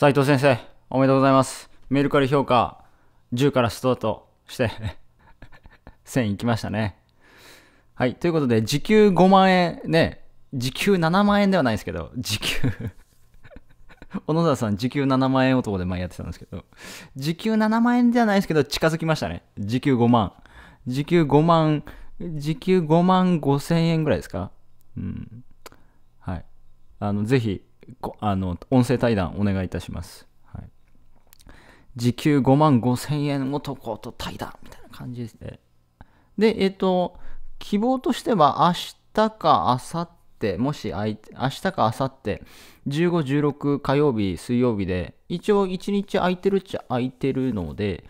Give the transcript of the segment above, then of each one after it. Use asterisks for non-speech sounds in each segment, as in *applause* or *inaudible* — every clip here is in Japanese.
斉藤先生、おめでとうございます。メルカリ評価10からスタートして1000いきましたね。はい、ということで、時給5万円ね、時給7万円ではないですけど、時給小野沢さん、時給7万円男で前やってたんですけど、時給7万円ではないですけど、近づきましたね。時給5万。時給5万、時給5万5千円ぐらいですかうん。はい。あの、ぜひ、あの音声対談お願いいたします、はい、時給5万5千円男と対談みたいな感じですねでえっ、ー、と希望としては明日か明後日もし明日か明後日15、16火曜日、水曜日で、一応1日空いてるっちゃ空いてるので、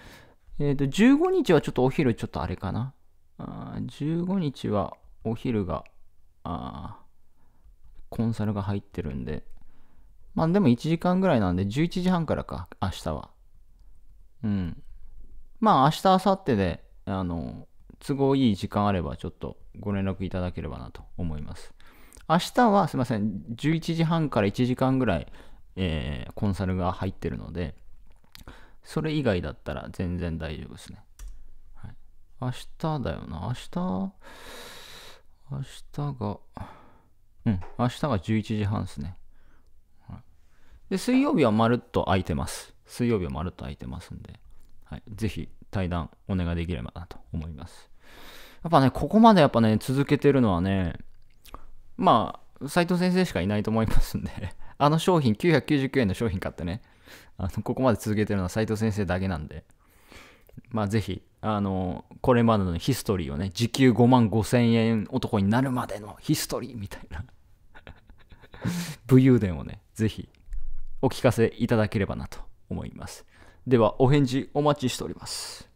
えっ、ー、と、15日はちょっとお昼ちょっとあれかな。あ15日はお昼が、コンサルが入ってるんで、まあでも1時間ぐらいなんで、11時半からか、明日は。うん。まあ明日、明後日で、あの、都合いい時間あれば、ちょっとご連絡いただければなと思います。明日は、すいません、11時半から1時間ぐらい、えー、コンサルが入ってるので、それ以外だったら全然大丈夫ですね。はい、明日だよな、明日、明日が、うん、明日が11時半ですね。で、水曜日はまるっと空いてます。水曜日はまるっと空いてますんで、はい、ぜひ対談お願いできればなと思います。やっぱね、ここまでやっぱね、続けてるのはね、まあ、斎藤先生しかいないと思いますんで *laughs* あの商品、999円の商品買ってね、あのここまで続けてるのは斎藤先生だけなんで、まあぜひ、あの、これまでのヒストリーをね、時給5万5千円男になるまでのヒストリーみたいな *laughs* 武勇伝をね、ぜひお聞かせいただければなと思います。では、お返事お待ちしております。